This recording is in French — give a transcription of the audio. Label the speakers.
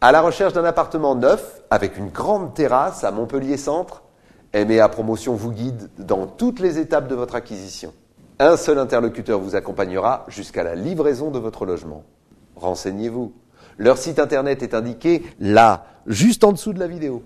Speaker 1: À la recherche d'un appartement neuf avec une grande terrasse à Montpellier Centre, MEA Promotion vous guide dans toutes les étapes de votre acquisition. Un seul interlocuteur vous accompagnera jusqu'à la livraison de votre logement. Renseignez-vous. Leur site internet est indiqué là, juste en dessous de la vidéo.